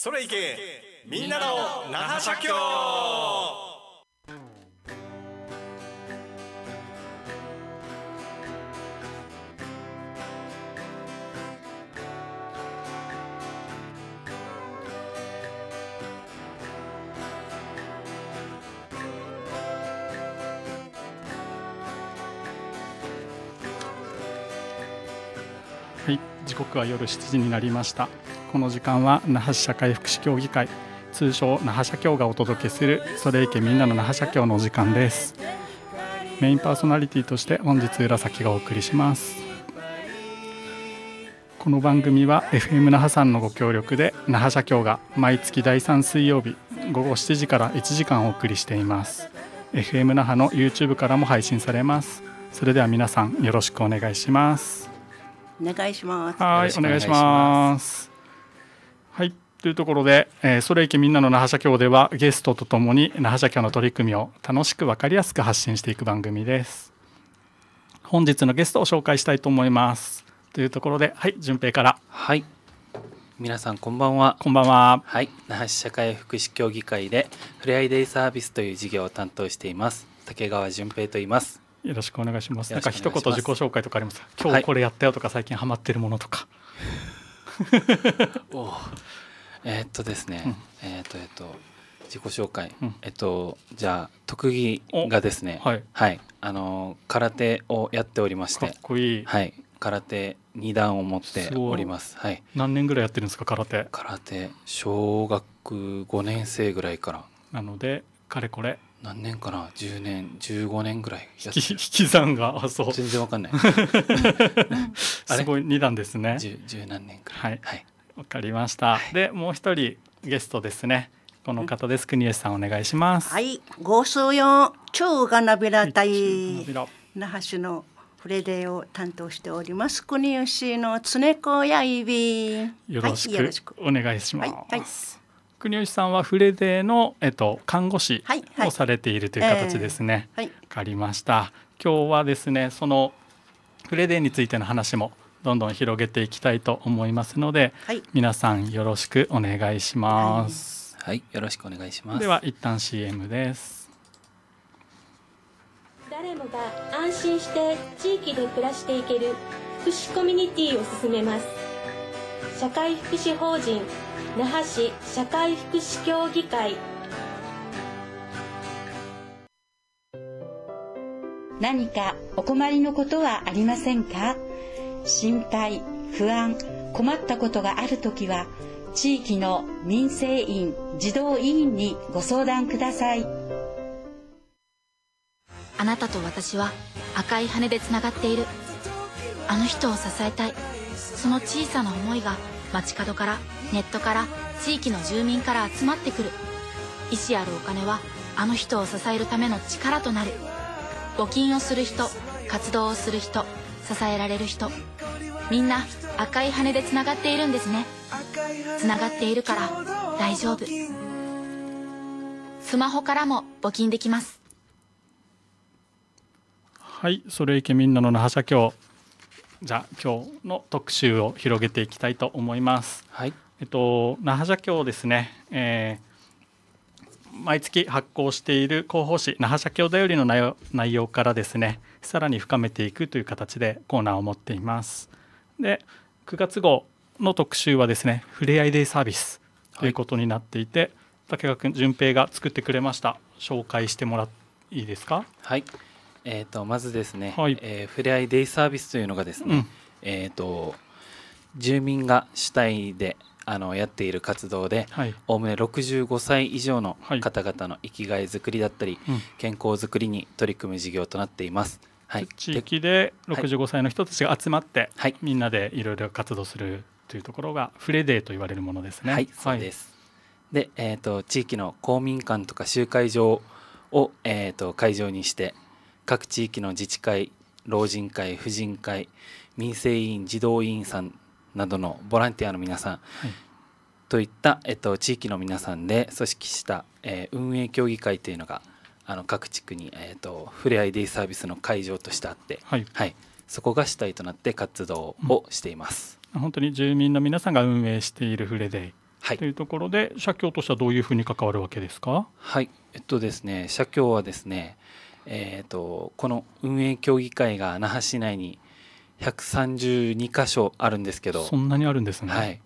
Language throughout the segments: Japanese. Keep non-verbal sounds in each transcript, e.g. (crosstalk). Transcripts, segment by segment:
それいけみんなの那覇社協はい、時刻は夜7時になりました。この時間は那覇市社会福祉協議会通称那覇社協がお届けするそれいけみんなの那覇社協の時間ですメインパーソナリティとして本日浦崎がお送りしますこの番組は FM 那覇さんのご協力で那覇社協が毎月第3水曜日午後7時から1時間お送りしています FM 那覇の YouTube からも配信されますそれでは皆さんよろしくお願いしますお願いしますはいお願いしますはいというところで、えー、ソレイケみんなの那覇社協ではゲストとともに那覇社協の取り組みを楽しく分かりやすく発信していく番組です本日のゲストを紹介したいと思いますというところではい順平からはい皆さんこんばんはこんばんははい那覇市社会福祉協議会でふれあいデイサービスという事業を担当しています竹川順平と言いますよろしくお願いしますなんか一言自己紹介とかあります今日これやったよとか、はい、最近ハマってるものとかおえー、っとですね、うん、えー、っとえー、っと自己紹介、うん、えっとじゃあ特技がですねはい、はい、あの空手をやっておりましていい、はい、空手二段を持っておりますはい何年ぐらいやってるんですか空手空手小学5年生ぐらいからなのでかれこれ何年かな10年15年ぐらい引き引き算があそう全然わかんない (laughs) すごい2段ですね十何年くらいはいわ、はい、かりました、はい、でもう一人ゲストですねこの方です、国吉さんお願いしますはい五数四超がなびら隊那覇市のフレデーを担当しております国吉の常子やいびよろしくよろしくお願いします、はい、はい国吉さんはフレデの、えっと、看護師をされているという形ですね。はいはいえー、かりました今日はですねそのフレデについての話もどんどん広げていきたいと思いますので、はい、皆さんよろしくお願いします。はい、よろしくお願いします。では一旦 CM です。誰もが安心して地域で暮らしていける福祉コミュニティを進めます。社会福祉法人那覇市社会福祉協議会何かお困りのことはありませんか心配不安困ったことがある時は地域の民生委員児童委員にご相談くださいあなたと私は赤い羽でつながっているあの人を支えたいその小さな思いが街角からネットから地域の住民から集まってくる意思あるお金はあの人を支えるための力となる募金をする人活動をする人支えられる人みんな赤い羽でつながっているんですねつながっているから大丈夫スマホからも募金できますはいそれいけみんなの那覇社協じゃあ今日の特集を広げていきたいと思います。はいえっと、那覇社協ですね、えー、毎月発行している広報誌那覇社協だよりの内容からですねさらに深めていくという形でコーナーを持っていますで9月号の特集はですねふれあいデイサービスということになっていて、はい、竹川君淳平が作ってくれました紹介してもらっていいですかはいえーと、とまずですね、はい、えー、ふれあいデイサービスというのがですね、うん、えっ、ー、と住民が主体であのやっている活動でおおむね65歳以上の方々の生きがいづくりだったり、健康づくりに取り組む事業となっています。はい、地域で65歳の人たちが集まって、はい、みんなでいろいろ活動するというところがフレデーと言われるものですね。はい、そうです、で、えーと、地域の公民館とか集会場を、えーと会場にして各地域の自治会老人会婦人会民生委員児童委員さんなどのボランティアの皆さん、はい、といった、えっと、地域の皆さんで組織した、えー、運営協議会というのがあの各地区に、えーと、ふれあいデイサービスの会場としてあって、はい、はい、そこが主体となって活動をしています、うん、本当に住民の皆さんが運営しているふれデイはい、というところで社協としてはどういうふうに関わるわけですかはいえっとですね社協はですねえーと、とこの運営協議会が那覇市内に132箇所あるんですけどそんなにあるんですね、はい、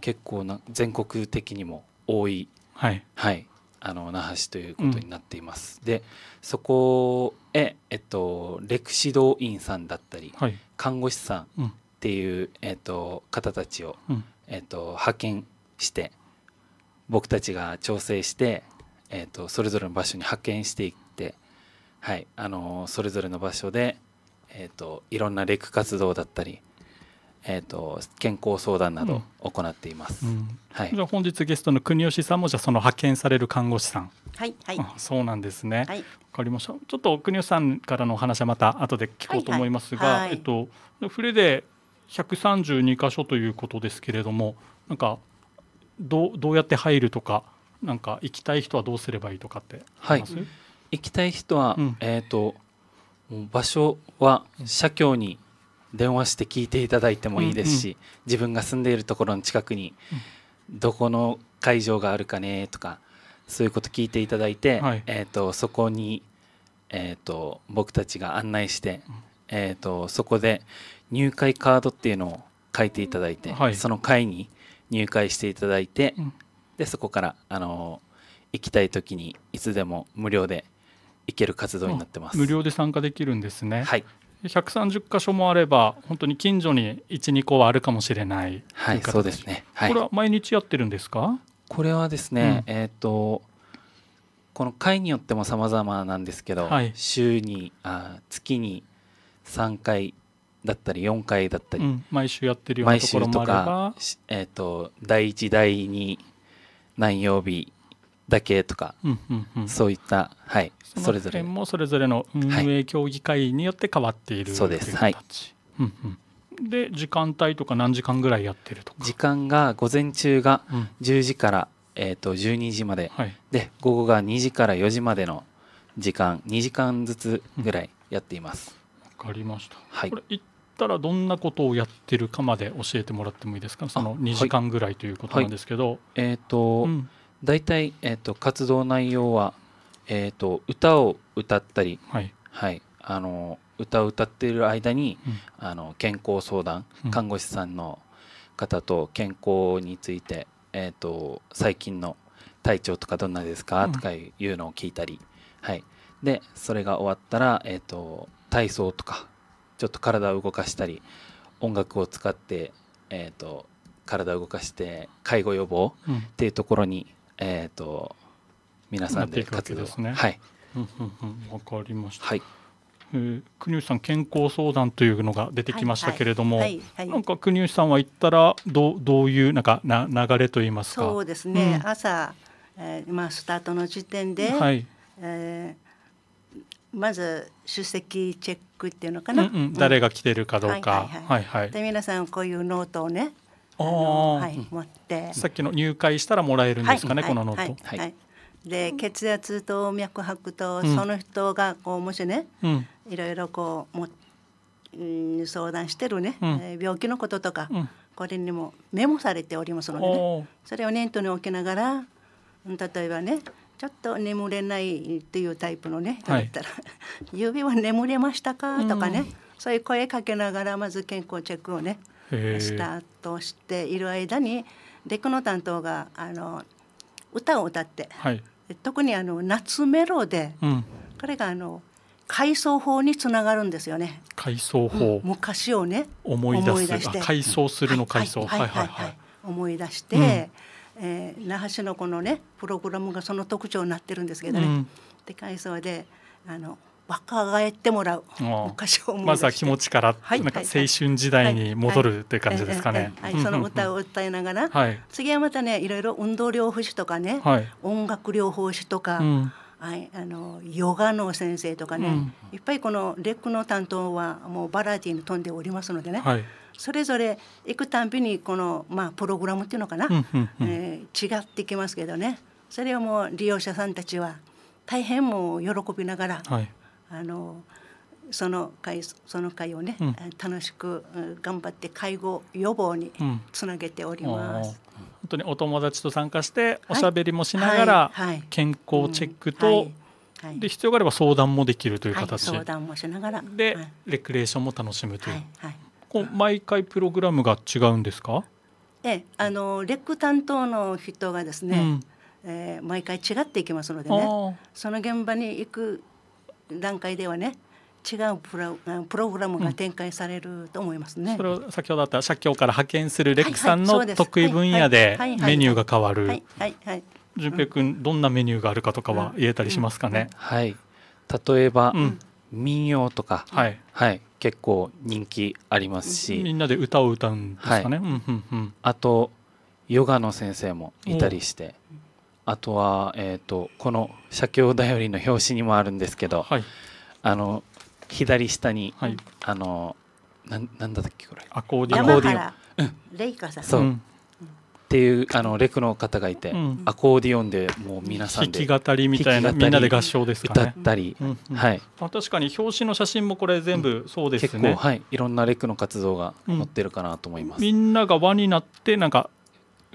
結構な全国的にも多い、はい、はい、あの那覇市ということになっています、うん、でそこへ、えっと、レク動導員さんだったり、はい、看護師さんっていう、うん、えっと、方たちを、うん、えっと、派遣して僕たちが調整して、えっと、それぞれの場所に派遣していって、はいあのそれぞれの場所でえーと、いろんなレク活動だったり、えーと、健康相談など行っています、うんはい、じゃあ本日ゲストの国吉さんもじゃあその派遣される看護師さんはい、はい、そうなんですね、はい、かりましたちょっと国吉さんからのお話はまた後で聞こうと思いますが、はいはい、えっと、フレで132箇所ということですけれどもなんかどうどうやって入るとかなんか行きたい人はどうすればいいとかってはい行きたい人は、うん、えっ、ー、と場所は社協に電話して聞いていただいてもいいですし、うんうん、自分が住んでいるところの近くにどこの会場があるかねとかそういうこと聞いていただいて、はい、えーと、そこに、えーと、僕たちが案内して、えーと、とそこで入会カードっていうのを書いていただいて、はい、その会に入会していただいて、うん、でそこからあの行きたい時にいつでも無料で行ける活動になってます、無料で参加できるんですねはい130箇所もあれば本当に近所に一二個はあるかもしれないはいそうですね、はい、これは毎日やってるんですかこれはですね、うん、えっ、ー、とこの会によっても様々なんですけど、はい、週にあ月に三回だったり四回だったり、うん、毎週やってるようなところもあれば毎週とか、えーと、第一、第二。何曜日だけとか、うんうんうん、そういった、はい、それぞれもそれぞれの運営協議会によって変わっている、はい、そうですはい、うんうん、で時間帯とか何時間ぐらいやってるとか時間が午前中が10時から、うん、えー、と12時まで、はい、で午後が2時から4時までの時間2時間ずつぐらいやっていますわ、うん、かりました、はい、これ行ったらどんなことをやってるかまで教えてもらってもいいですかその2時間ぐらいということなんですけど、はい、えっ、ー、と、うん大体、えーと、活動内容は、えーと、歌を歌ったり、はい、はい、あの歌を歌っている間に、うん、あの健康相談、看護師さんの方と健康について、えーと、最近の体調とかどんなですか、うん、とかいうのを聞いたり、はい、でそれが終わったら、えー、と体操とかちょっと体を動かしたり音楽を使って、えー、と体を動かして介護予防っていうところにえっ、ー、と皆さんで活動ですね。はい。わ、かりました。はい。え国吉さん健康相談というのが出てきましたけれども、はいはいはい、なんか国吉さんは行ったらどうどういうなんかな流れと言いますかそうですね、うん、朝、えーまあ、スタートの時点で、はいえー、まず出席チェックっていうのかな、うんうん、誰が来てるかどうか、はいはい、で皆さんこういうノートをねはい、持ってさっきの入会したらもらえるんですかね、このノート。はいで血圧と脈拍とその人がこうもしね、いろいろこうも、うん、相談してるね、う病気のこととか、これにもメモされておりますので、ね、それを念頭に置きながら例えばねちょっと眠れないっていうタイプのね人だったら、はい、指は眠れましたか?」とかね、そういう声かけながらまず健康チェックをねしたとしている間にデクの担当があの歌を歌って、はい、特にあの夏メロで、うん、彼があの回想法につながるんですよね。回想法、うん、昔をね思い出して回想するの回想、思い出して、うん、えー、那覇市のこのねプログラムがその特徴になってるんですけどね。で回想であの「若返ってもらう昔まずは気持ちから、はい、なんか青春時代に戻るっていう感じですかね、はい、はいその歌を歌いながら、(laughs) 次はまたねいろいろ運動療法士とかね、音楽療法士とか、はい、あのヨガの先生とかね、うん、いっぱいこのレックの担当はもうバラエティーに富んでおりますのでね、はい、それぞれ行くたんびにこの、まあ、プログラムっていうのかな、うんえ違ってきますけどねそれをもう利用者さんたちは大変もう喜びながら、はい、あのその会その会をね、うん、楽しく頑張って介護予防につなげております。うん、本当にお友達と参加しておしゃべりもしながら健康チェックとで必要があれば相談もできるという形、はい、相談もしながらで、はい、レクリエーションも楽しむという、はいはい、こう毎回プログラムが違うんですかええ、あのレック担当の人がですね、うん、えー、毎回違っていきますのでねその現場に行く段階ではね違うプロプログラムが展開されると思いますね、うん、それを先ほどあった社協から派遣するレックさんの得意分野でメニューが変わる淳平君どんなメニューがあるかとかは言えたりしますかね、はい例えば、うん、民謡とか、はい、はい、結構人気ありますしみんなで歌を歌うんですかね、あとヨガの先生もいたりしてあとは、えーと、この「写経だより」の表紙にもあるんですけど、はい、あの左下に、はい、あのななんだっけこれアコーディオン。アコうん、レイカさんそう、うん、っていうあのレクの方がいて、うん、アコーディオンでもう皆さんで弾き語りみたいなみんなで合唱ですか、ね、歌ったり、うんうん、はい、あ確かに表紙の写真もこれ全部そうですね、結構はいいろんなレクの活動が載ってるかなと思います、みんなが輪になってなんか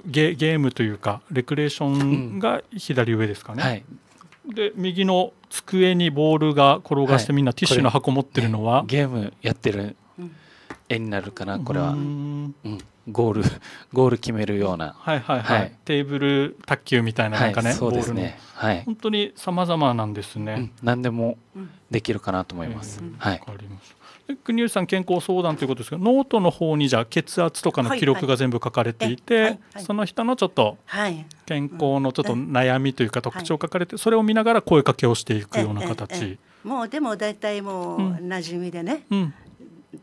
ゲゲームというかレクレーションが左上ですかね、うんはい、で右の机にボールが転がしてみんなティッシュの箱持ってるのは、ね、ゲームやってる絵になるかなこれは、うん、ゴールゴール決めるようなはいはいはい、はい、テーブル卓球みたいななんかね、はい、そうですねはい本当にさまざまなんですね、うん、何でもできるかなと思います、はいかりまし国吉さん健康相談ということですけどノートの方にじゃあ血圧とかの記録が全部書かれていて、その人のちょっと健康のちょっと悩みというか特徴を書かれて、それを見ながら声かけをしていくような形。もうでも大体もう馴染みでね、うん、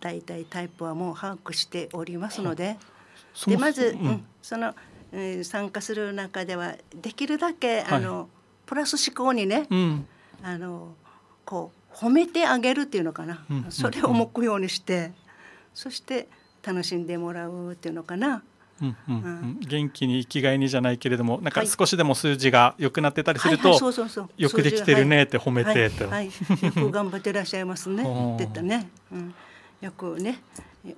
大体タイプはもう把握しておりますので、でまず、うん、その、えー、参加する中ではできるだけあの、はい、プラス思考にね、あのこう褒めてあげるっていうのかな、うんそれを目標にして、そして楽しんでもらうっていうのかな。うんうんうん、元気に生きがいにじゃないけれどもなんか少しでも数字が良くなってたりすると、よくできてるねって褒めて、はいはいはい、よく頑張ってらっしゃいますね (laughs) って言ったね。うんよくね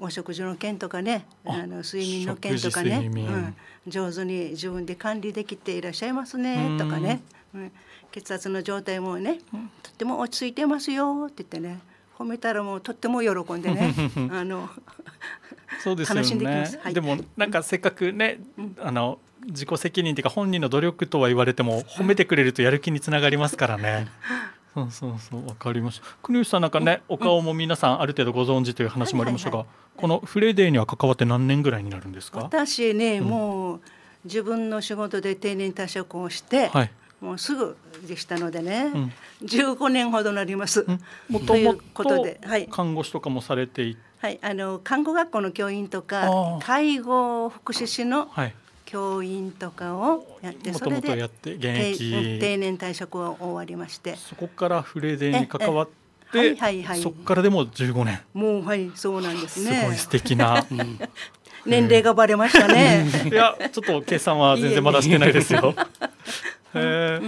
お食事の件とかねあの睡眠の件とかね、うん、上手に自分で管理できていらっしゃいますねとかね、うん、血圧の状態もねとっても落ち着いてますよって言ってね褒めたらもうとっても喜んでね (laughs) あのそうですねで、はい、でもなんかせっかくね、うん、あの自己責任というか本人の努力とは言われても褒めてくれるとやる気につながりますからね。(laughs) そうそうそうわかりました国吉さんなんかね、お顔も皆さんある程度ご存知という話もありましたが、このフレデーには関わって何年ぐらいになるんですか私ね、もう自分の仕事で定年退職をして、はい、もうすぐでしたのでね、うん、15年ほどなります。もともと看護師とかもされていて、はい、あの看護学校の教員とか介護福祉士の、はい教員とかをやってももととやって現役定年退職を終わりましてそこからフレデーに関わってはいはいはい、そこからでも15年もうはいそうなんですねすごい素敵な、うん、年齢がバレましたねいやちょっと計算は全然まだしてないですよえ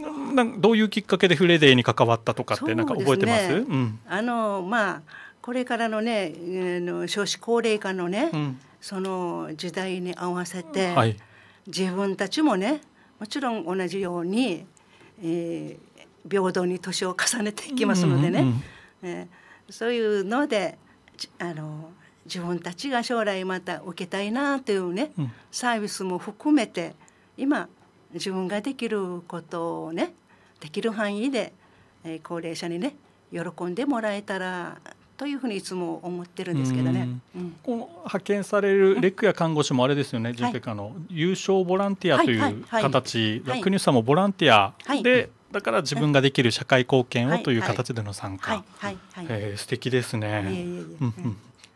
ー、なんどういうきっかけでフレデーに関わったとかってなんか覚えてます、ねうん、あのまあこれからのね、えー、の少子高齢化のね、うんその時代に合わせて、はい、自分たちもねもちろん同じように、えー、平等に年を重ねていきますのでね、うんうんえー、そういうのであの自分たちが将来また受けたいなというね、うん、サービスも含めて今自分ができることをねできる範囲で、えー、高齢者にね喜んでもらえたらというふうにいつも思ってるんですけどね、この派遣されるレックや看護師もあれですよね、うん、ジの優勝ボランティアという形、楽にさんもボランティアで、だから自分ができる社会貢献をという形での参加、えー、素敵ですね。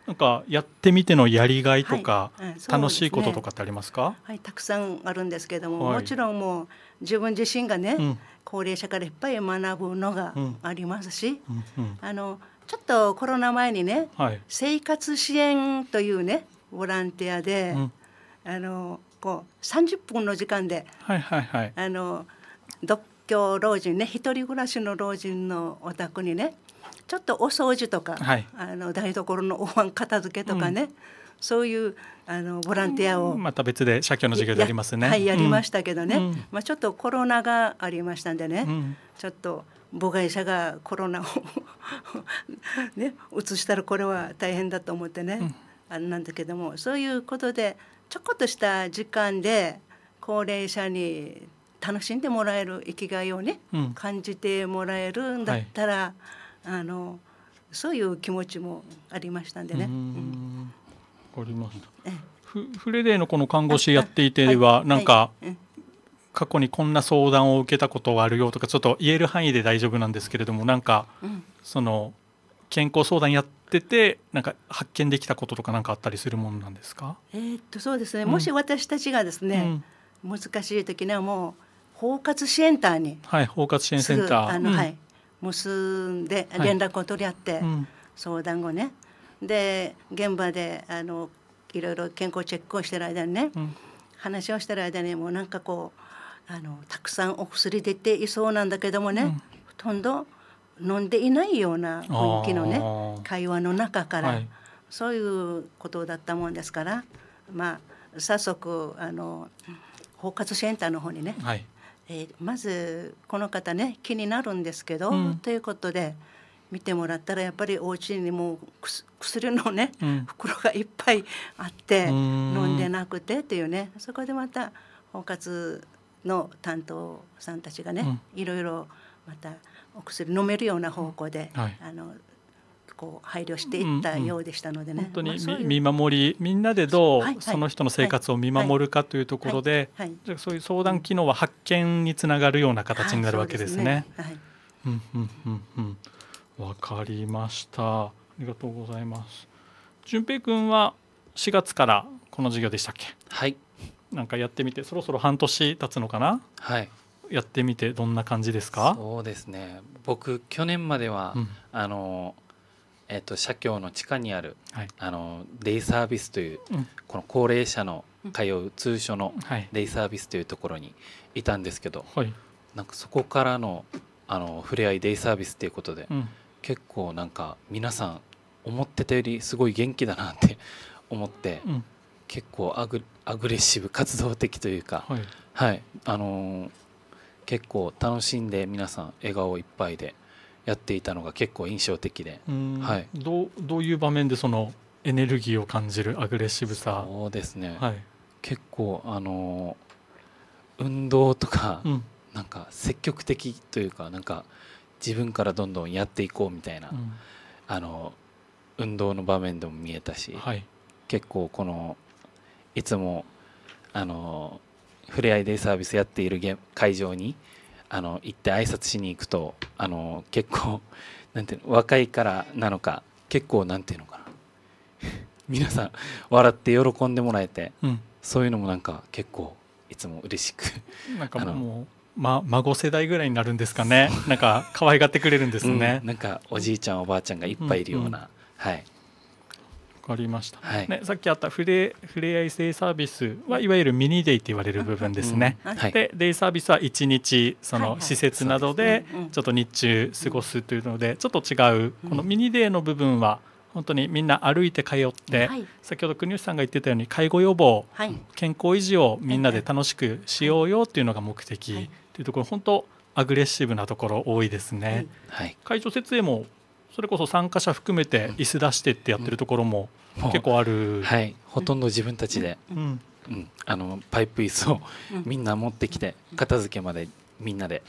なんかやってみてのやりがいとか、楽しいこととかってありますか、たくさんあるんですけども、もちろんもう自分自身がね、高齢者からいっぱい学ぶのがありますし、あのちょっとコロナ前にね、はい、生活支援というねボランティアで、うん、あのこう30分の時間で、はいはいはい、あの独居老人ね一人暮らしの老人のお宅にねちょっとお掃除とか、はい、あの台所のお椀片付けとかね、うん、そういうあのボランティアを、また別で社協の授業でありますねはいやりましたけどね、うん、まあ、ちょっとコロナがありましたんでね、ちょっと母会社がコロナを (laughs) ね移したらこれは大変だと思ってね、うん、あなんだけどもそういうことでちょこっとした時間で高齢者に楽しんでもらえる生きがいをね、うん、感じてもらえるんだったら、はい、あのそういう気持ちもありましたんでね。うん、りましたフレデーのこの看護師やっていては、なんか過去にこんな相談を受けたことがあるよとかちょっと言える範囲で大丈夫なんですけれどもなんか、うん、その健康相談やっててなんか発見できたこととか何かあったりするものなんですか、えっとそうですね、うん、もし私たちがですね、うん、難しい時にはもう包括支援ターにはい包括支援センターはい結んで連絡を取り合って、はい、相談後ねで現場であのいろいろ健康チェックをしてる間にね、話をしてる間にもうなんかこうあのたくさんお薬出ていそうなんだけどもね、うん、ほとんど飲んでいないような雰囲気のね会話の中から、はい、そういうことだったもんですからまあ早速あの包括支援隊の方にね、はい、えー、まずこの方ね気になるんですけど、うん、ということで見てもらったらやっぱりお家にもう薬のね、うん、袋がいっぱいあって飲んでなくてっていうねそこでまた包括の担当さんたちがね、うん、いろいろまたお薬飲めるような方向で、はい、あのこう配慮していったようでしたのでね、うんうん、本当に見守りみんなでどうその人の生活を見守るかというところで、はいそういう相談機能は発見につながるような形になるわけですね。わ、ねうんうんうん、かりましたありがとうございます。淳平君は4月からこの授業でしたっけはいなんかやってみてそろそろ半年経つのかな、はい、やってみてどんな感じですかそうですね僕去年までは、うん、あのえっと、社協の地下にある、はい、あのデイサービスという、うん、この高齢者の通う通所のデイサービスというところにいたんですけど、はい、なんかそこからのあの触れ合いデイサービスということで、うん、結構なんか皆さん思ってたよりすごい元気だなって思って、うん、結構アグアグレッシブ活動的というか、はい、はい、あのー、結構楽しんで皆さん笑顔いっぱいでやっていたのが結構印象的で、はい、どうどういう場面でそのエネルギーを感じるアグレッシブさそうですね、はい、結構あのー、運動とか、うん、なんか積極的というかなんか自分からどんどんやっていこうみたいな、うん、あのー、運動の場面でも見えたし、はい、結構この。いつもあのふれあいデイサービスやっている会場にあの行って挨拶しに行くとあの結構なんていうの若いからなのか結構なんていうのかな (laughs) 皆さん笑って喜んでもらえて、うん、そういうのもなんか結構いつも嬉しくなんかもうま、孫世代ぐらいになるんですかねなんか可愛がってくれるんですね、うん、なんかおじいちゃんおばあちゃんがいっぱいいるような、うんうん、はいかりました、はいね、さっきあったふれふれあい性サービスはいわゆるミニデイって言われる部分ですね、うんでデイサービスは1日その施設などでちょっと日中過ごすというのでちょっと違うこのミニデイの部分は本当にみんな歩いて通って、はい、先ほど国吉さんが言ってたように介護予防、はい、健康維持をみんなで楽しくしようよっていうのが目的というところ本当アグレッシブなところ多いですね、はい、会場設営もそれこそ参加者含めて椅子出してってやってるところも結構ある、うん、はいほとんど自分たちで、うんうん、あのパイプ椅子をみんな持ってきて片付けまでみんなで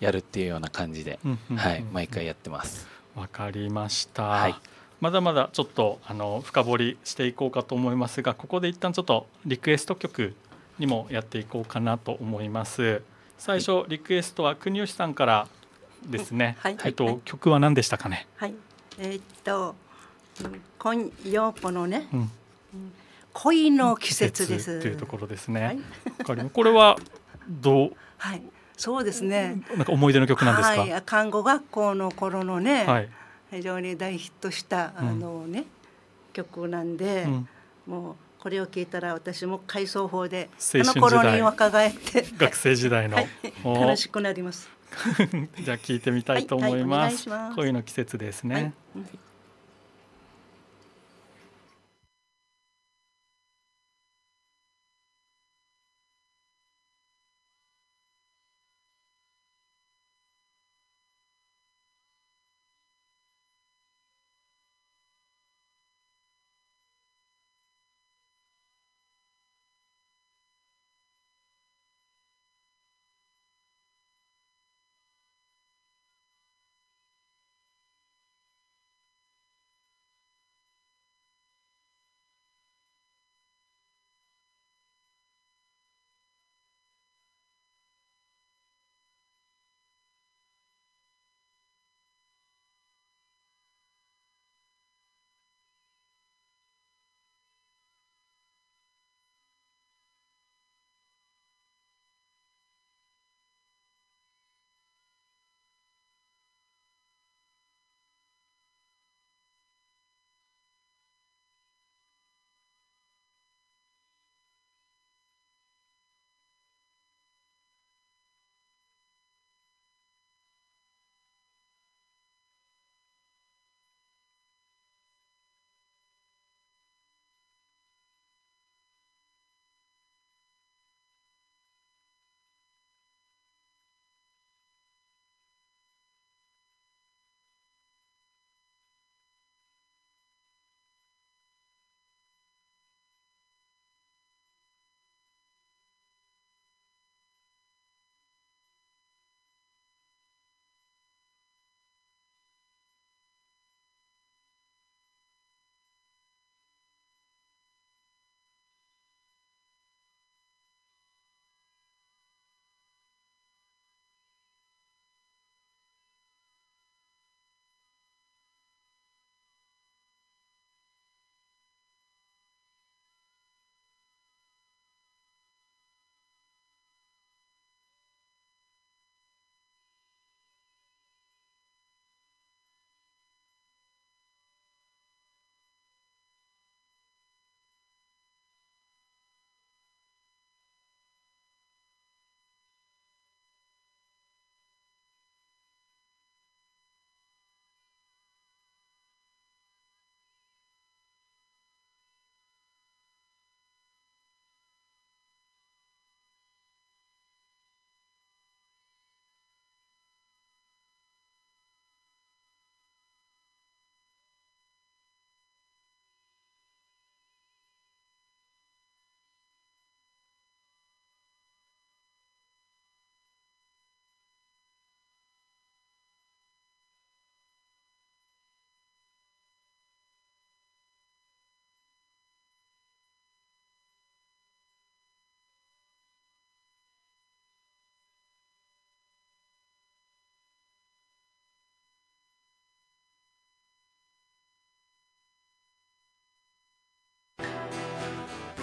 やるっていうような感じで、はい、毎回やってますわかりました、はい、まだまだちょっとあの深掘りしていこうかと思いますがここで一旦ちょっとリクエスト曲にもやっていこうかなと思います最初、リクエストは国吉さんからですね。はい、えっと、曲は何でしたかね。はい、えー、っと、今陽子のね、うん、恋の季節ですというところですね。はい、これはどう。はい、そうですね。なんか思い出の曲なんですか。はい、看護学校の頃のね、はい、非常に大ヒットしたあのね、うん、曲なんで、うん、もう。これを聞いたら私も回想法であの頃に若返って学生時代の、(laughs) はい、楽しくなります (laughs) じゃあ聞いてみたいと思います。はいはい、ます恋の季節ですね。はい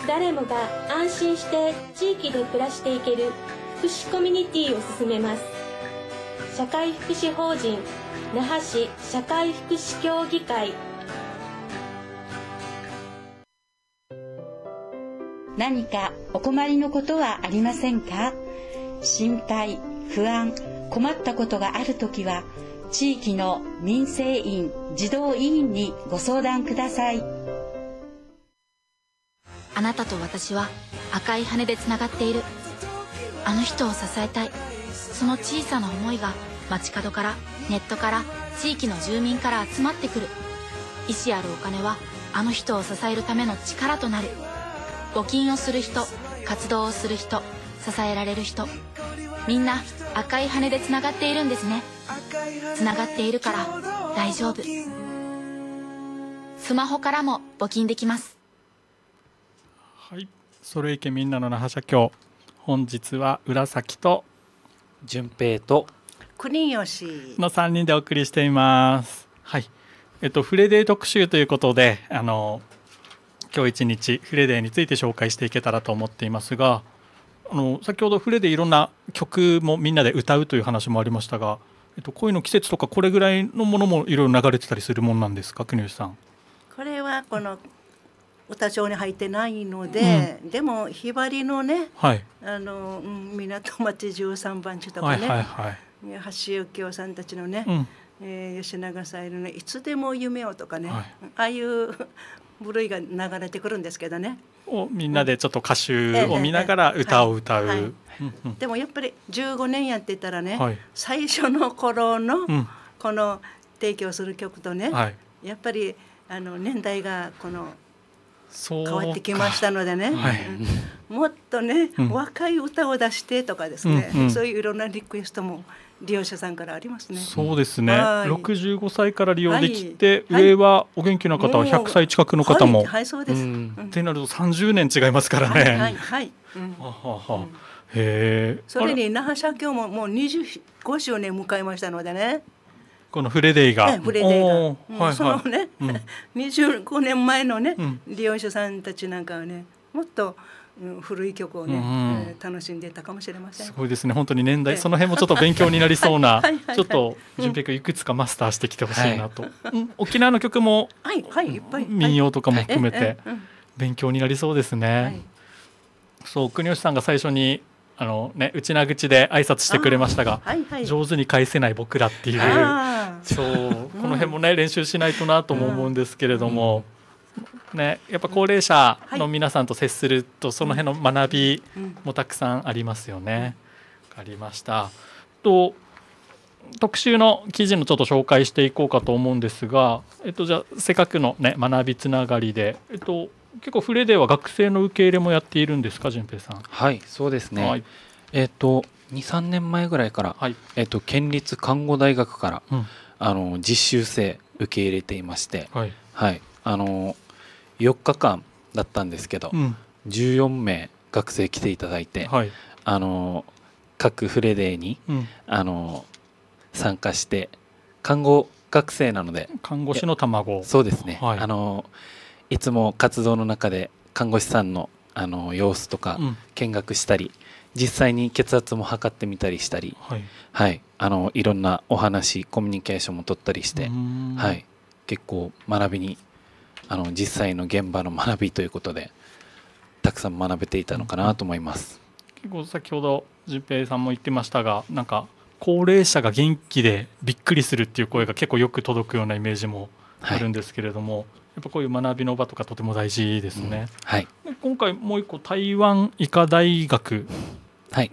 誰もが安心して地域で暮らしていける福祉コミュニティを進めます社会福祉法人那覇市社会福祉協議会何かお困りのことはありませんか心配不安困ったことがある時は地域の民生委員児童委員にご相談ください。あなたと私は赤い羽でつながっているあの人を支えたいその小さな思いが街角からネットから地域の住民から集まってくる意思あるお金はあの人を支えるための力となる募金をする人活動をする人支えられる人みんな赤い羽でつながっているんですねつながっているから大丈夫スマホからも募金できますはい、それいけみんなの那覇社協本日は浦崎と淳平と国吉の3人でお送りしています。はい、えっとフレデー特集ということで、あの今日一日フレデーについて紹介していけたらと思っていますが、あの先ほどフレデーいろんな曲もみんなで歌うという話もありましたが、えっと恋の季節とかこれぐらいのものもいろいろ流れてたりするもんなんですか、国吉さん。これはこの歌唱に入ってないので、うん、でもひばりのね、はい、あの港町十三番地とかね、はいはいはい、橋幸夫さんたちのね、うん、えー、吉永小百合の「いつでも夢を」とかね、はい、ああいう (laughs) 部類が流れてくるんですけどね。をみんなでちょっと歌集を見ながら歌を歌う。はいはいでもやっぱり15年やってたらね、はい、最初の頃のこの提供する曲とね、やっぱりあの年代がこの。変わってきましたのでね、はい、もっとね、うん、若い歌を出してとかですね、うんうん、そういういろんなリクエストも利用者さんからありますね。そうですね。六十五歳から利用できて、はい、上はお元気な方は百歳近くの方も、はい、はい、そうです。うん、ってなると三十年違いますからね。はいはい、はい。うん、ははは。うん、へえ。それに那覇社協ももう二十五周年迎えましたのでね。このフレデイが、ね、フレデイが、うんはいはい、そのね、うん、25 (laughs) 年前のね、利用者さんたちなんかはねもっと古い曲をね、うんえー、楽しんでたかもしれません。すごいですね。本当に年代、その辺もちょっと勉強になりそうな、(laughs) はいはいはい、ちょっと純平君いくつかマスターしてきてほしいなと、はいうん。沖縄の曲も、はいはい、いっぱい民謡とかも含めて勉強になりそうですね。はい、そう、国吉さんが最初にあのね、内な口で挨拶してくれましたが、はいはい、上手に返せない僕らっていうそう、うん、この辺もね練習しないとなとも思うんですけれども、うん、ね、やっぱ高齢者の皆さんと接すると、その辺の学びもたくさんありますよね。ありましたと特集の記事のちょっと紹介していこうかと思うんですが、えっと、じゃあせっかくの、ね、学びつながりで、えっと、結構フレでは学生の受け入れもやっているんですか淳平さんはいそうですね、はい、えっ、ー、と二三年前ぐらいから、はい、えーと、県立看護大学から、うん、あの実習生受け入れていまして、はい、はい、あの四日間だったんですけど、うん、名学生来ていただいて、はい、あの各フレデーに、うん、あの参加して看護学生なので看護師の卵そうですね、はい、あのいつも活動の中で看護師さんのあの様子とか見学したり、うん、実際に血圧も測ってみたりしたり、はい、はい、あのいろんなお話コミュニケーションも取ったりして、はい、結構学びにあの実際の現場の学びということでたくさん学べていたのかなと思います。結構先ほど純平さんも言ってましたがなんか高齢者が元気でびっくりするっていう声が結構よく届くようなイメージもあるんですけれども、はやっぱこういう学びの場とかとても大事ですね。うん、はい、で今回もう一個台湾医科大学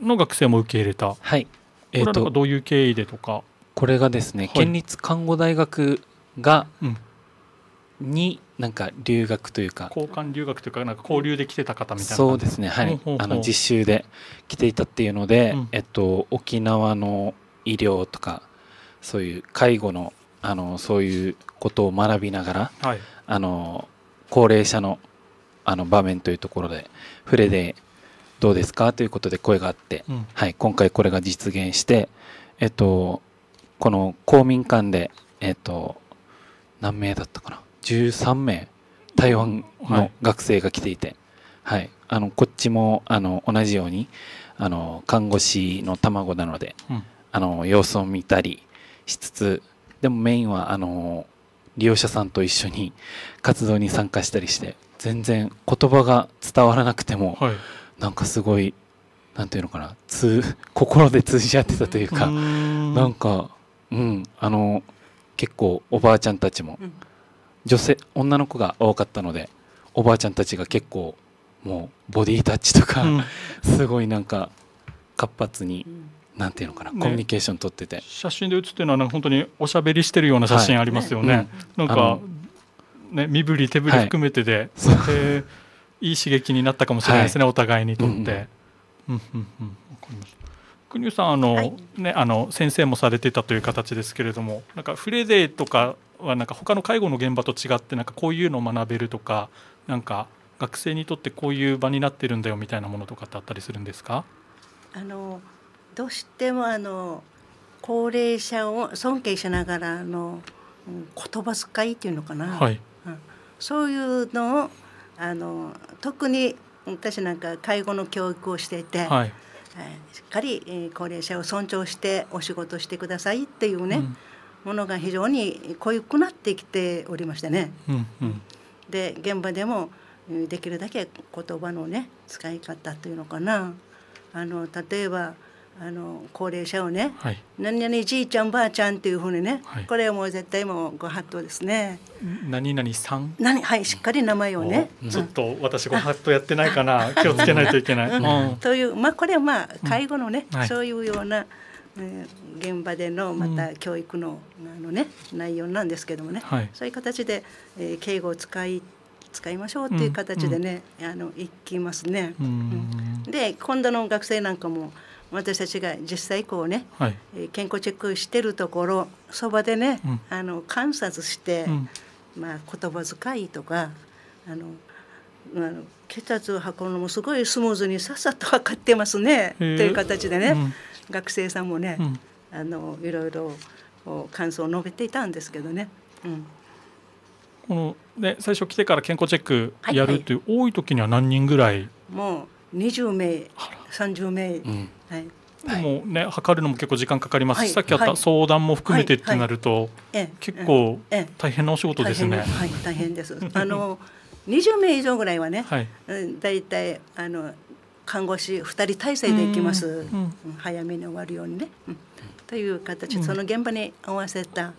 の学生も受け入れた。はい。えー、これはどういう経緯でとか。これがですね、はい、県立看護大学が、うん、になんか留学というか交換留学というかなんか交流で来てた方みたいなそうですねはいあの実習で来ていたっていうので、うん、えっと、沖縄の医療とかそういう介護のあのそういうことを学びながら、はい、あの高齢者のあの場面というところで触れでどうですかということで声があって、うん、はい、今回これが実現して、えっと、この公民館で、えっと、何名だったかな13名台湾の学生が来ていて、はい、はい、あのこっちもあの同じようにあの看護師の卵なので、うん、あの様子を見たりしつつでもメインはあの利用者さんと一緒に活動に参加したりして全然言葉が伝わらなくても、はい、なんかすごいなんていうのかな通 (laughs) 心で通じ合ってたというかうなんかうんあの結構おばあちゃんたちも、うん、女性女の子が多かったのでおばあちゃんたちが結構もうボディータッチとか、うん、(laughs) すごいなんか活発になんていうのかな、ね、コミュニケーション取ってて写真で写ってるのは、なんか本当におしゃべりしてるような写真ありますよね。はいうん、なんかね、身振り手振り含めてで、はいえー、いい刺激になったかもしれないですね、はい、お互いにとって。うんうんうんうん、かりさんあの、はい、ね、あの先生もされてたという形ですけれどもなんかフレデーとかはなんか他の介護の現場と違ってなんかこういうのを学べるとかなんか学生にとってこういう場になってるんだよみたいなものとかってあったりするんですかあのどうしてもあの高齢者を尊敬しながらあの言葉遣いっていうのかな、はい、そういうのをあの特に私なんか介護の教育をしていて、はい、しっかり高齢者を尊重してお仕事してくださいっていうね、うん、ものが非常に濃くなってきておりましてね。うんうん、で現場でもできるだけ言葉のね使い方というのかなあの例えばあの高齢者をね、はい、何々じいちゃんばあちゃんっていうふうにね、はい、これはもう絶対もうご法度ですね。何々さん。何はいしっかり名前をね。ちょっと私ご法度やってないかな (laughs) 気をつけないといけない。うん、というまあこれはまあ介護のね、うんそういうような、えー、現場でのまた教育の、あのね内容なんですけどもね、そういう形で、えー、敬語を使い使いましょうっていう形でね、うん、あの行きますね。で今度の学生なんかも。私たちが実際こうね、はい、健康チェックしてるところそばでね、うん、あの観察して、うん、まあ、言葉遣いとかあのあの血圧を運ぶのもすごいスムーズにさっさと分かってますねという形でね、うん、学生さんもね、あのいろいろ感想を述べていたんですけどね。うんこのね、最初来てから健康チェックやるっていう、はいはい、多い時には何人ぐらいもう20名三十名、はい、でもね測るのも結構時間かかります、はい、さっきあった相談も含めてってなると、結構大変なお仕事ですね。はい、大変です。あの二十名以上ぐらいはね、はい、だいたいあの看護師二人体制で行きます、うん。早めに終わるようにね、うん、という形、その現場に合わせた、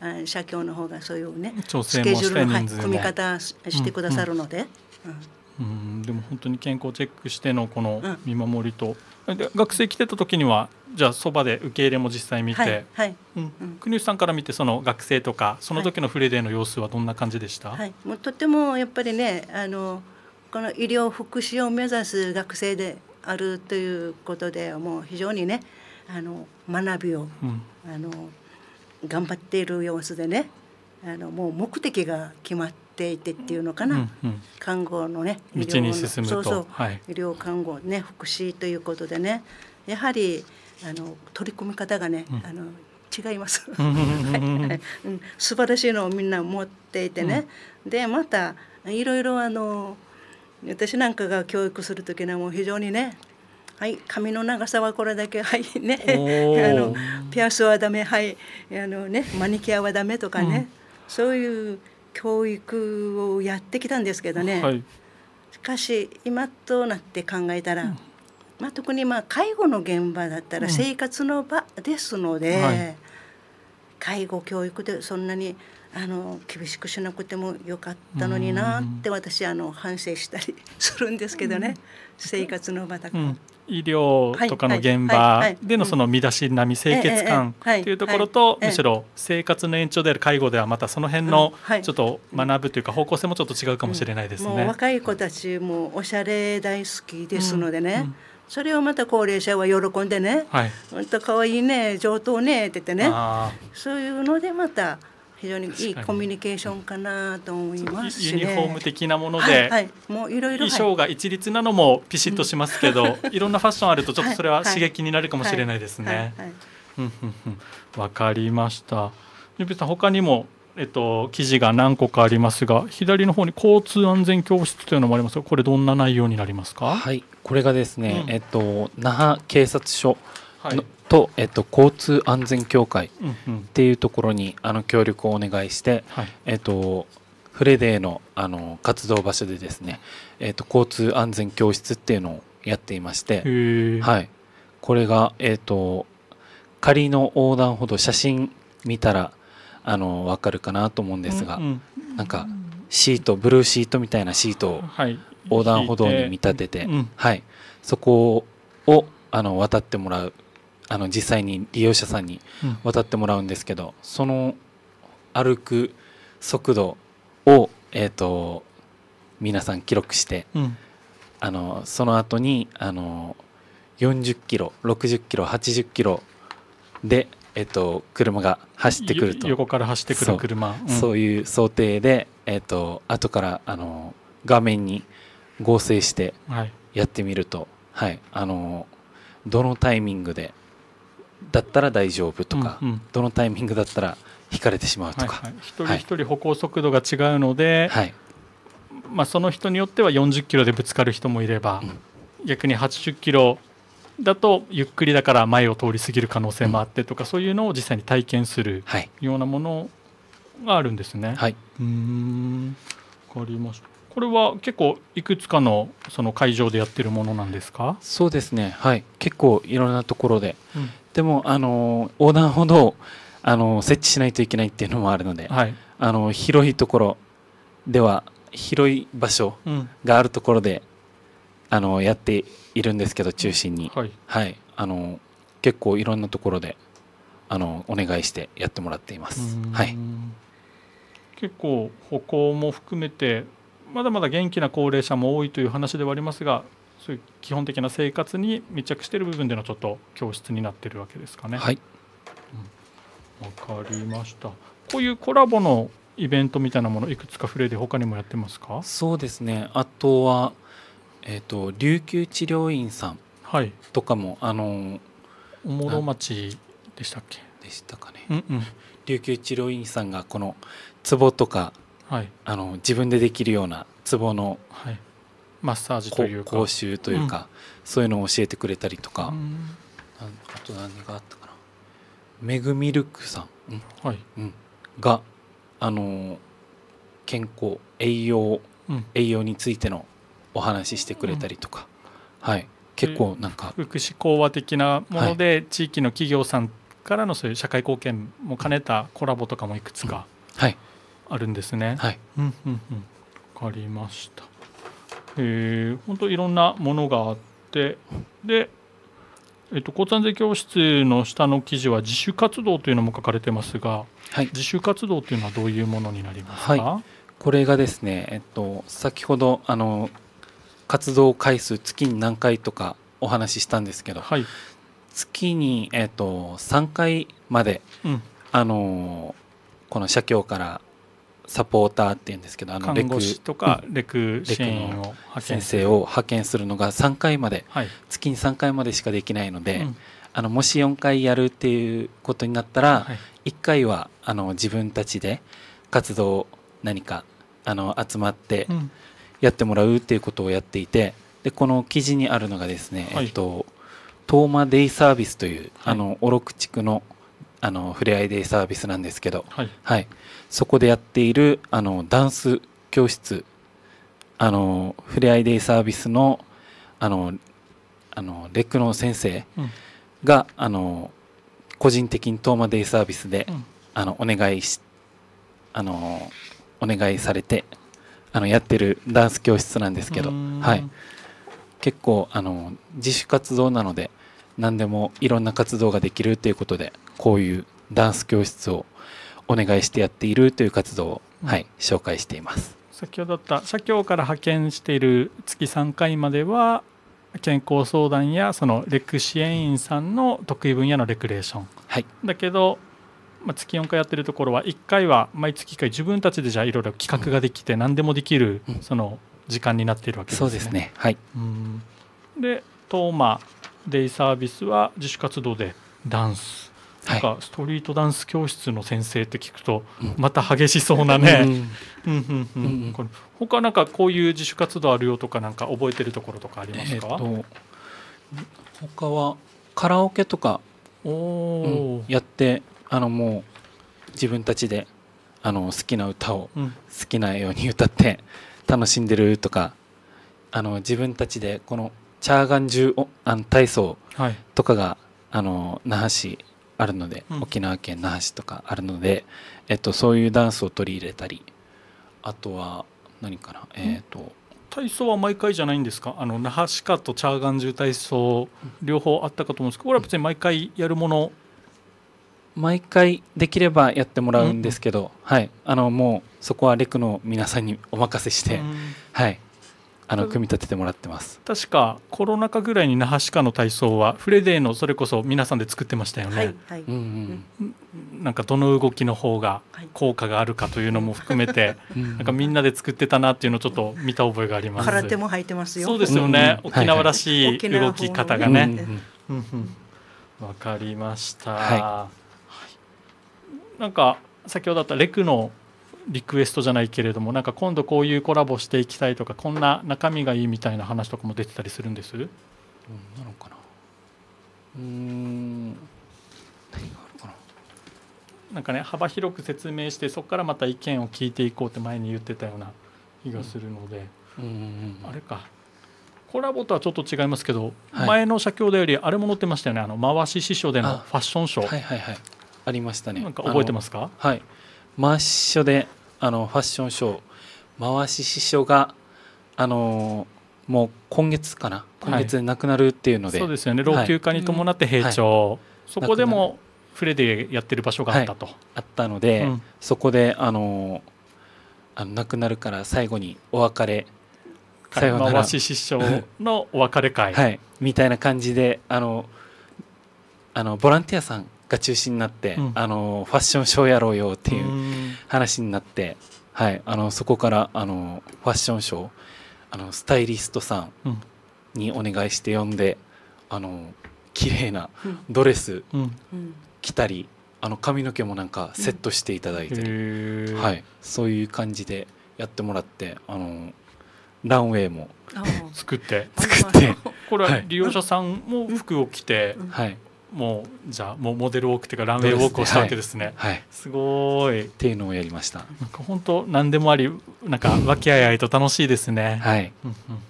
うん、社協の方がそういうね調整スケジュールの、はい、組み方してくださるので。うんうんでも本当に健康チェックしてのこの見守りと、うん、学生来てた時にはじゃあそばで受け入れも実際見て、はいうん国吉さんから見てその学生とかその時のフレデーの様子はどんな感じでした、はい、もうとてもやっぱりねあのこの医療福祉を目指す学生であるということでもう非常にねあの学びを、うん、あの頑張っている様子でねあのもう目的が決まっっていてっていうのかな、うんうん、看護のね医に進むそうそう、はい、医療看護ね福祉ということでねやはりあの取り組み方がね、うん、あの違います素晴らしいのをみんな持っていてね、うん、でまたいろいろあの私なんかが教育する時にも非常にねはい、髪の長さはこれだけはいね (laughs) あのピアスはダメはいあのねマニキュアはダメとかね、うん、そういう教育をやってきたんですけどね、はい、しかし今となって考えたら、うん、まあ、特にまあ介護の現場だったら生活の場ですので、うんはい、介護教育でそんなにあの厳しくしなくてもよかったのになって私あの反省したりするんですけどね。うん生活のまた、うん、医療とかの現場でのその身だしなみ清潔感というところとむしろ生活の延長である介護ではまたその辺のちょっと学ぶというか方向性もちょっと違うかもしれないですね。若い子たちもおしゃれ大好きですのでね、それをまた高齢者は喜んでね、はい、本当可愛いね上等ねって言ってねそういうのでまた非常にいいコミュニケーションかなと思います、ね、ユニフォーム的なもので、はい、はい、もういろいろ衣装が一律なのもピシッとしますけど、うん、いろんなファッションあるとちょっとそれは刺激になるかもしれないですね。わかりました。ゆびさん他にもえっと記事が何個かありますが、左の方に交通安全教室というのもありますが、これどんな内容になりますか？はい、これがですね、うん、えっと那覇警察署の、はいと、えっと、交通安全協会っていうところに、あの協力をお願いして、はい、えっと、フレデーのあの活動場所でですね、えっと、交通安全教室っていうのをやっていまして、はい、これが、えっと、仮の横断歩道写真見たらあの分かるかなと思うんですが、うんうん、なんかシートブルーシートみたいなシートを横断歩道に見立てて、はい、そこをあの渡ってもらうあの実際に利用者さんに渡ってもらうんですけど、うん、その歩く速度を、えーと、皆さん記録して、うん、あのその後にあの40キロ60キロ80キロで、えーと、車が走ってくると横から走ってくる車そううん、そういう想定で、えーと、と後からあの画面に合成してやってみると、はい、はい、あのどのタイミングでだったら大丈夫とか、うんうん、どのタイミングだったら引かれてしまうとか、はいはい、一人一人歩行速度が違うので、はい、まあ、その人によっては40キロでぶつかる人もいれば、うん、逆に80キロだとゆっくりだから前を通り過ぎる可能性もあってとか、うん、そういうのを実際に体験するようなものがあるんですね。はい、うん分かりましたこれは結構いくつかのその会場でやってるものなんですかそうですねはい結構いろんなところででもあの横断歩道あの設置しないといけないっていうのもあるので、はい、あの広いところでは広い場所があるところで、うん、あのやっているんですけど中心に、はい、はい、あの結構いろんなところであのお願いしてやってもらっています。はい、結構歩行も含めてまだまだ元気な高齢者も多いという話ではありますがそういう基本的な生活に密着している部分でのちょっと教室になってるわけですかね。はい、うん、わかりました。こういうコラボのイベントみたいなものいくつかフレーで他にもやってますか？そうですね。あとはえっ、ー、と琉球治療院さんとかも、はい、あのおもろ町でしたっけ？でしたかね。うんうん、琉球治療院さんがこの壺とか、はい、あの自分でできるような壺の、はいマッサージというか講習というか、そういうのを教えてくれたりとか、うん、あと何があったかなめぐみルックさん、うんはいうん、があの健康栄養、うん、栄養についてのお話ししてくれたりとか、うん、はい、結構なんか福祉講話的なもので、地域の企業さんからのそういう社会貢献も兼ねたコラボとかもいくつかあるんですね。はい、はい、うんうんうん、分かりましたえ本当いろんなものがあってで、えっと、高通税教室の下の記事は自主活動というのも書かれてますが、はい、自主活動というのはどういうものになりますか、はい、これがですね、えっと、先ほどあの活動回数月に何回とかお話ししたんですけど、はい、月に、えっと、3回まで、うん、あのこの社協からサポーターっていうんですけどあのレクとかレク支援員を先生を派遣するのが3回まで、はい、月に3回までしかできないので、うん、あのもし4回やるっていうことになったら、はい、1回はあの自分たちで活動何かあの集まってやってもらうっていうことをやっていてでこの記事にあるのがですね、はい、えっと、トーマデイサービスという、あのオロク地区のあのふれあいデイサービスなんですけど、はい、はいそこでやっているあのダンス教室あのふれあいデイサービスのあのあのレックの先生が、うん、あの個人的にトーマデイサービスで、うん、あのお願いしあのお願いされてあのやってるダンス教室なんですけど、はい、結構あの自主活動なので何でもいろんな活動ができるということでこういうダンス教室をお願いしてやっているという活動を、はい、紹介しています。先ほどあった社協から派遣している月3回までは健康相談やそのレク支援員さんの得意分野のレクレーション、はい、だけど、まあ、月4回やってるところは1回は毎月1回自分たちでじゃあいろいろ企画ができて何でもできるその時間になっているわけですね。うんそうですねはい、うんでトーマデイサービスは自主活動でダンスなんかストリートダンス教室の先生って聞くと、また激しそうなね、うん他なんかこういう自主活動あるよとかなんか覚えてるところとかありますか、えー、他はカラオケとかお、うん、やってあのもう自分たちであの好きな歌を好きなように歌って楽しんでるとか、あの自分たちでこのチャーガン銃あの体操とかが、はい、あの那覇市あるので、うん、沖縄県那覇市とかあるので、えっと、そういうダンスを取り入れたりあとは何かな、えっと体操は毎回じゃないんですかあの那覇市科とチャーガン重体操両方あったかと思うんですけどこれは別に毎回やるもの毎回できればやってもらうんですけど、はい、あのもうそこはレクの皆さんにお任せして、はい、あの組み立ててもらってます確かコロナ禍ぐらいに那覇歯科の体操はフレデーのそれこそ皆さんで作ってましたよね、はいはい、うんうん、なんかどの動きの方が効果があるかというのも含めて、は (laughs) い、なんかみんなで作ってたなっていうのをちょっと見た覚えがあります空手も入ってますよそうですよね、沖縄らしい動き方がね、うんうん、わかりました、はい、なんか先ほどあったレクのリクエストじゃないけれどもなんか今度こういうコラボしていきたいとかこんな中身がいいみたいな話とかも出てたりするんですどんなのかなうん何があるかななんかね幅広く説明してそこからまた意見を聞いていこうって前に言ってたような気がするので、うん、あれかコラボとはちょっと違いますけど、はい、前の写経だよりあれも載ってましたよねあの回し師匠でのファッションショーはいはいはいありましたねなんか覚えてますかはいマッシ所であのファッションショー回し師匠があのもう今月かな今月でなくなるっていうので、そうですよね老朽化に伴って閉庁、そこでもフレディやってる場所があったと、はいあったので、うんそこであのあの亡くなるから最後にお別れさよ回し師匠のお別れ会、(laughs) はいみたいな感じであのあのボランティアさんが中心になって、うん、あのファッションショーやろうよっていう話になって、はい、あのそこからあのファッションショーあのスタイリストさんにお願いして呼んで、うん、あの綺麗なドレス着たり、あの髪の毛もなんかセットしていただいて、うん、はい、そういう感じでやってもらってあのランウェイも作って (laughs) 作ってこれは利用者さんも服を着て、はい、もうじゃあもうモデルウォークっていうかランウェイウォークをしたわけですね。すねはいはい、すごい。っていうのをやりました。なんか本当何でもありなんか和気あいあいと楽しいですね。はい。うんうん、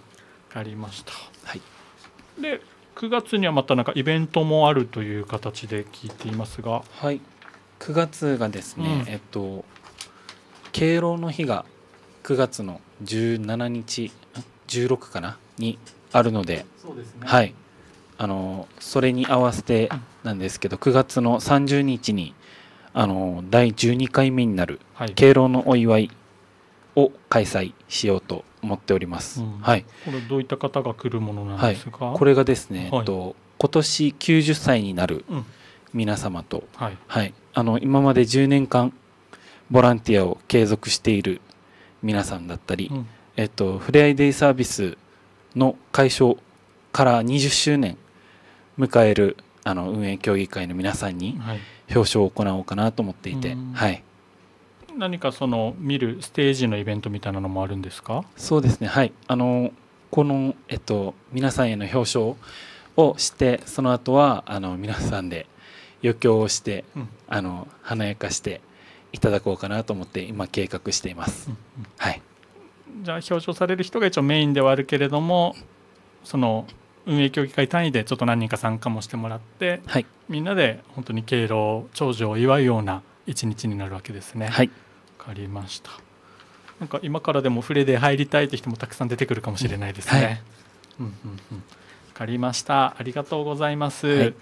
ありました。はい。で9月にはまたなんかイベントもあるという形で聞いていますが。はい。9月がですね、うん、えっと敬老の日が9月の17日16かなにあるので。そうですね。はい。あのそれに合わせてなんですけど9月の30日にあの第12回目になる敬老のお祝いを開催しようと思っております、うん、はい、これどういった方が来るものなんですか、はい、これがですね、はい、えっと、今年90歳になる皆様と、うん、はい、はい、あの今まで10年間ボランティアを継続している皆さんだったり、うん、えっと、ふれあいデイサービスの解消から20周年迎えるあの運営協議会の皆さんに表彰を行おうかなと思っていて、はい、何かその見るステージのイベントみたいなのもあるんですかそうですねはいあのこの、えっと、皆さんへの表彰をしてその後はあの皆さんで余興をして、うん、あの華やかしていただこうかなと思って今計画しています、うんうん、はいじゃあ表彰される人が一応メインではあるけれどもその運営協議会単位でちょっと何人か参加もしてもらって、はい、みんなで本当に敬老長寿を祝うような一日になるわけですね。はい、分かりましたなんか今からでも触れで入りたいという人もたくさん出てくるかもしれないですね。うんうんうん、分かりましたありがとうございます、はい、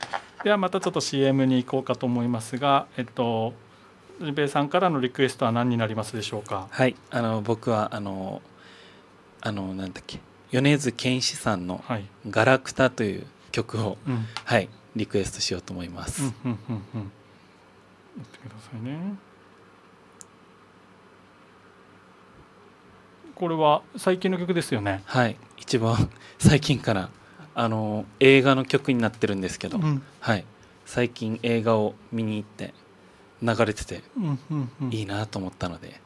ではまたちょっと CM に行こうかと思いますが、えっと、ジベさんからのリクエストは何になりますでしょうか。はい、あの僕はあのあのなんだっけ米津玄師さんの「ガラクタ」という曲を、うん、はい、リクエストしようと思います。んってくださいね。これは最近の曲ですよね。はい、一番最近からあの映画の曲になってるんですけど、うん、はい、最近映画を見に行って流れてて、いいなと思ったので。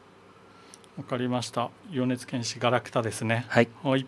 わかりました。米津玄師ガラクタですね。はい。はい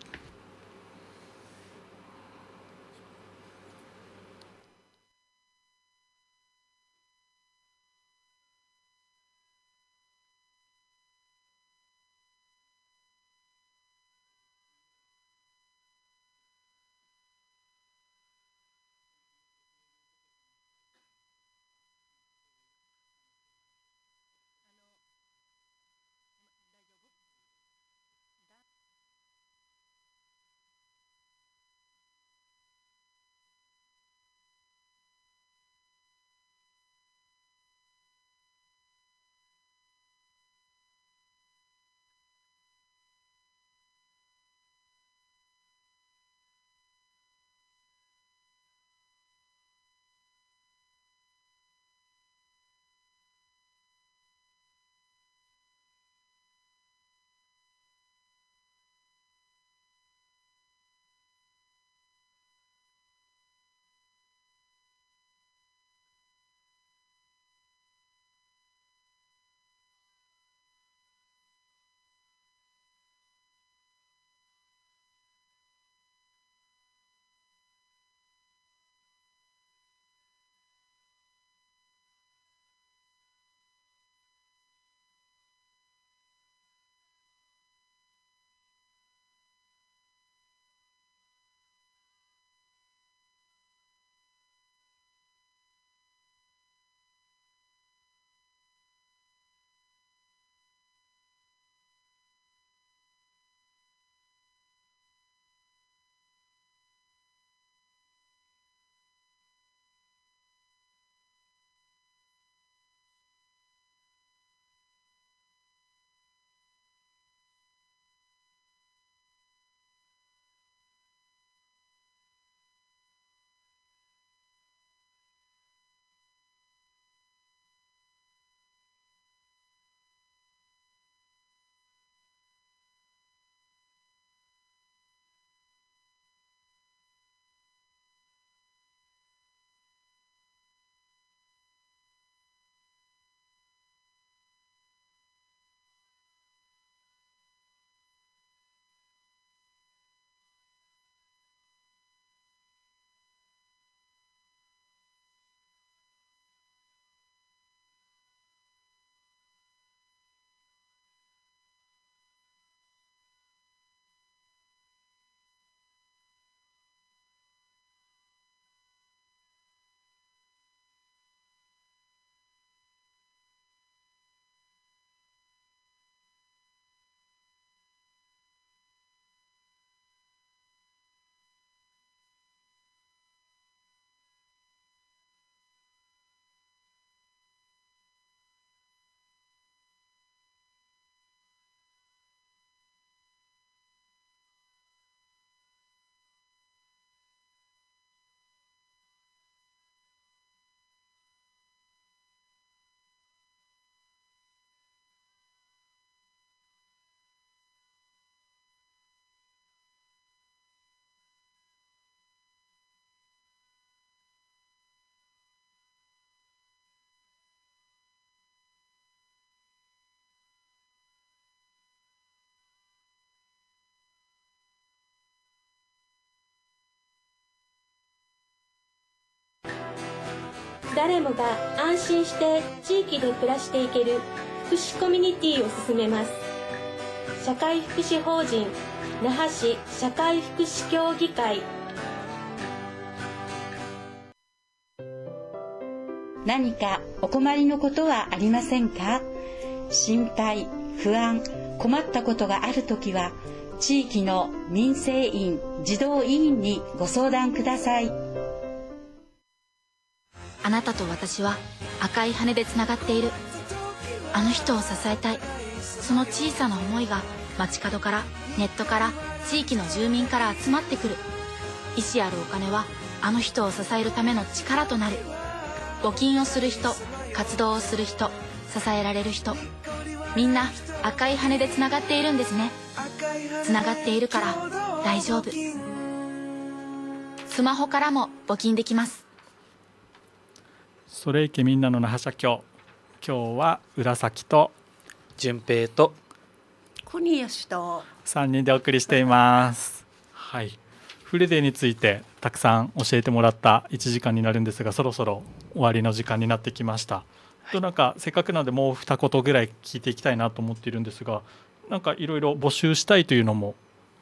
誰もが安心して地域で暮らしていける福祉コミュニティを進めます社会福祉法人那覇市社会福祉協議会何かお困りのことはありませんか心配不安困ったことがある時は地域の民生委員児童委員にご相談ください。あなたと私は赤い羽でつながっているあの人を支えたいその小さな思いが街角からネットから地域の住民から集まってくる意思あるお金はあの人を支えるための力となる募金をする人活動をする人支えられる人みんな赤い羽でつながっているんですねつながっているから大丈夫スマホからも募金できますそれいけみんなの那覇社協今日は浦崎と純平と小と3人でお送りしていますはいフレデーについてたくさん教えてもらった1時間になるんですがそろそろ終わりの時間になってきました、となんかせっかくなのでもう二言ぐらい聞いていきたいなと思っているんですがなんかいろいろ募集したいというのも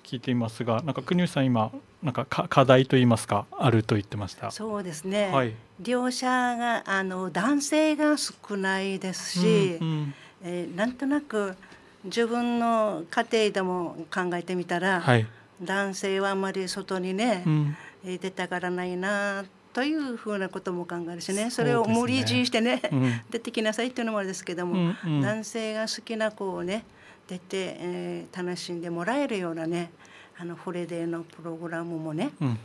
聞いていますが、なんか国吉さん今なんかか課題と言いますかあると言ってました。そうですね。はい、両者があの男性が少ないですし、うんうん、えー、なんとなく自分の家庭でも考えてみたら、はい、男性はあまり外にね、うん、出たがらないなというふうなことも考えるしねそれを無理強いしてね、ねうん、(laughs) 出てきなさいっていうのもあれですけども、うんうん、男性が好きな子をね出て、えー、楽しんでもらえるようなねあのホレデーのプログラムもね、うん、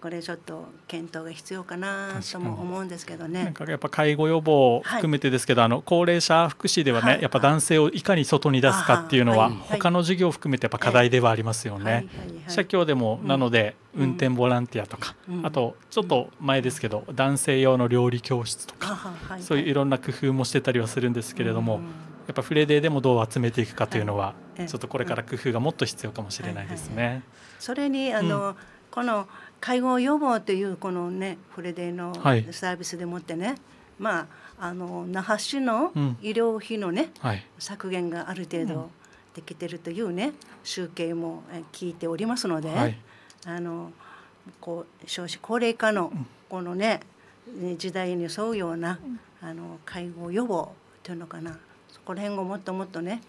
これちょっと検討が必要かなとも思うんですけどね。なんかやっぱ介護予防含めてですけど、はい、あの高齢者福祉ではね、はい、やっぱ男性をいかに外に出すかっていうのは、はい、他の事業を含めてやっぱ課題ではありますよね。社協でもなので、うん、運転ボランティアとか、うん、あとちょっと前ですけど、男性用の料理教室とか、そういういろんな工夫もしてたりはするんですけれども。やっぱフレデーでもどう集めていくかというのは、ちょっとこれから工夫がもっと必要かもしれないですね。それにあの、うん、この介護予防というこのねフレデーのサービスでもってね、はい、まああの那覇市の医療費のね、うんはい、削減がある程度できてるというね集計も聞いておりますので、はい、あのこう少子高齢化のこのね時代に沿うようなあの介護予防というのかなこの辺をもっともっとね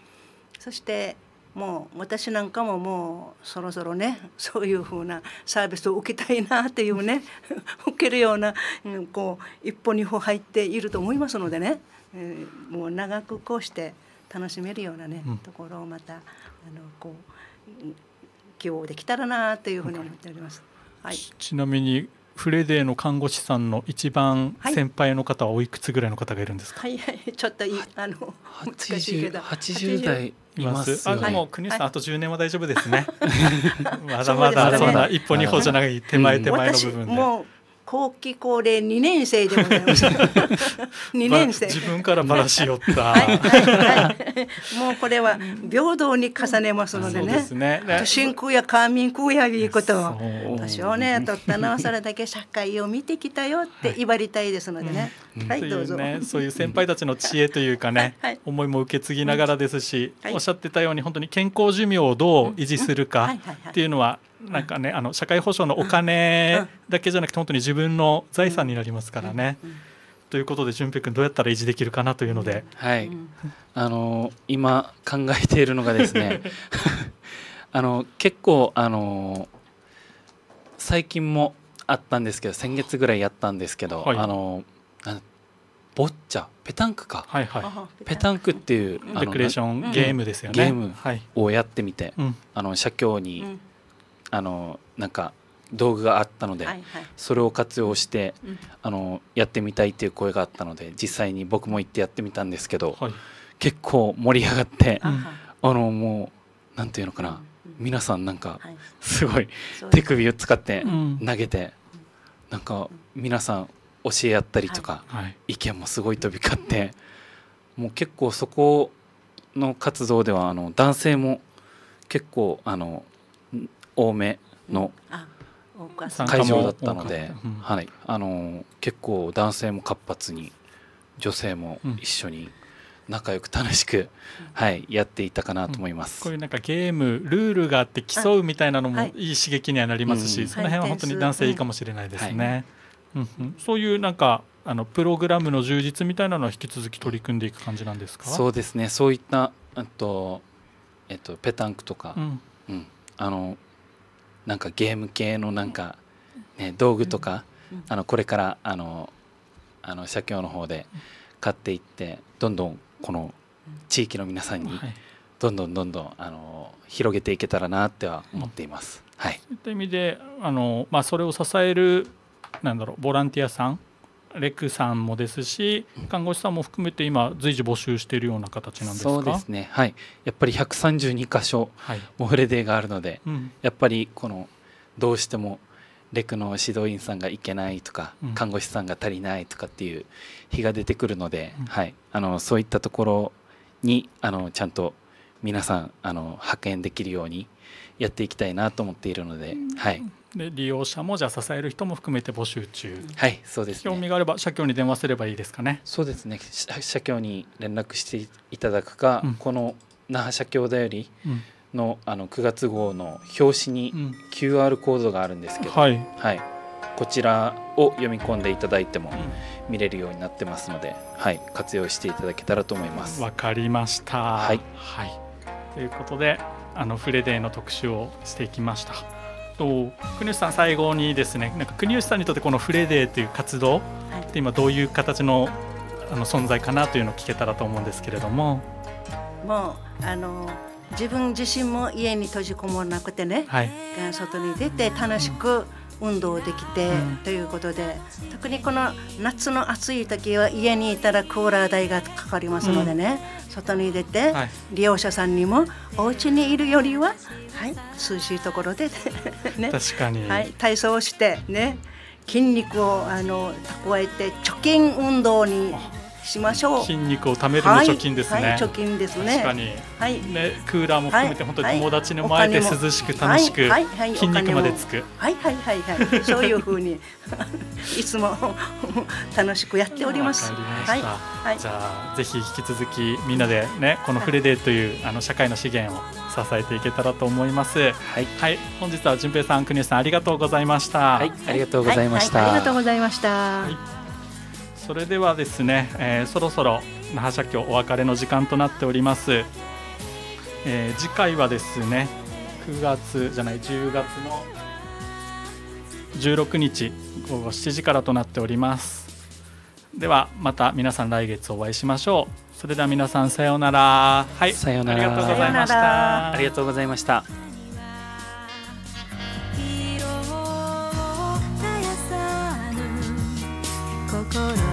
そしてもう私なんかももうそろそろね (laughs) そういうふうなサービスを受けたいなっていうね (laughs) 受けるような、うん、こう一歩二歩入っていると思いますのでね、えー、もう長くこうして楽しめるようなね、うん、ところをまたあのこう起用できたらなというふうに思っております。はい、ちなみにフレデーの看護師さんの一番先輩の方はおいくつぐらいの方がいるんですか。はい、はい、ちょっといあの難しいけど、八十代います。あでも国さんあと十年は大丈夫ですね。(laughs) まだまだそんな一歩二歩じゃない手前手前の部分で。後期高齢二年生でございます (laughs) 二年生、自分からばらしよった、はいはい、もうこれは平等に重ねますのでねですね都心空や官民空やいうことを私をねとったのはそれだけ社会を見てきたよって威張りたいですのでね、はい、どうぞ、ね、そういう先輩たちの知恵というかね、(laughs) はい、思いも受け継ぎながらですし、はい。おっしゃってたように本当に健康寿命をどう維持するかっていうのはなんかねあの社会保障のお金だけじゃなくて本当に自分の財産になりますからね。ということで淳平君どうやったら維持できるかなというので、はいあの今考えているのがですね (laughs) あの結構あの最近もあったんですけど先月ぐらいやったんですけど、はい、あのボッチャペタンクか、はいはい、ペタンクっていうレクレーションゲームですよねゲームをやってみて、うん、あの社協にあのなんか道具があったので、はいはい、それを活用して、うん、あのやってみたいという声があったので実際に僕も行ってやってみたんですけど、はい、結構盛り上がって、うん、あのもうなんていうのかな、うん、皆さんなんかすごい、手首を使って投げて、なんか皆さん教え合ったりとか、はい、意見もすごい飛び交って、もう結構そこの活動ではあの男性も結構あの多めの会場だったので、はい、あの結構男性も活発に女性も一緒に仲良く楽しく、はい、やっていたかなと思います、うん、こういうなんかゲームルールがあって競うみたいなのもいい刺激にはなりますし、はい、その辺は本当に男性いいかもしれないですね。はうん、そういうなんかあのプログラムの充実みたいなのは引き続き取り組んでいく感じなんですかそうですねそういったあと、えっと、ペタンクとか、うん、うん、あのなんかゲーム系のなんか、ね、道具とか、あのこれからあのあの社協の方で買っていってどんどんこの地域の皆さんにどんどんどんどんあの広げていけたらなっては思っています。はい、そういった意味であの、まあ、それを支えるなんだろうボランティアさんレクさんもですし看護師さんも含めて今随時募集しているような形なんですかそうですねはいやっぱり132箇所モフレデーがあるので、はいうん、やっぱりこのどうしてもレクの指導員さんがいけないとか、うん、看護師さんが足りないとかっていう日が出てくるので、うん、はい、あのそういったところにあのちゃんと皆さんあの派遣できるようにやっていきたいなと思っているので、はい、で利用者もじゃ支える人も含めて募集中はいそうです、ね、興味があれば社協に電話すればいいですかねそうですね社協に連絡していただくか、うん、この那覇社協だよりのうん、あの9月号の表紙に QR コードがあるんですけど、うん、はい、はい、こちらを読み込んでいただいても見れるようになってますので、はい、活用していただけたらと思いますわかりましたはい、はい、ということであのフレデーの特集をしていきました。と国吉さん最後にですねなんか国吉さんにとってこのフレデーという活動って今どういう形のあの存在かなというのを聞けたらと思うんですけれども。もうあの自分自身も家に閉じこもらなくてね、はい、外に出て楽しく、運動できて、ということで特にこの夏の暑い時は家にいたらクーラー代がかかりますのでね、外に出て、利用者さんにもお家にいるよりは、はい、涼しいところで (laughs) ね、確かに、はい、体操をしてね筋肉をあの蓄えて貯金運動にしましょう筋肉を貯めるの貯金ですね、はいはい、貯金ですね確かに、はい、ねクーラーも含めて本当に友達の前で涼しく楽しく、筋肉までつくはいはいはいはいそういうふうに (laughs) いつも楽しくやっておりますはいはい、じゃあぜひ引き続きみんなでねこのフレデーという、あの社会の資源を支えていけたらと思いますはい、はい、本日はじゅんぺいさんくにさんありがとうございましたはいありがとうございました、ありがとうございました、はいそれではですね、えー、そろそろ那覇社協お別れの時間となっております、えー、次回はですね9月じゃない10月の16日午後7時からとなっておりますではまた皆さん来月お会いしましょうそれでは皆さんさようならはいさようならありがとうございましたありがとうございました心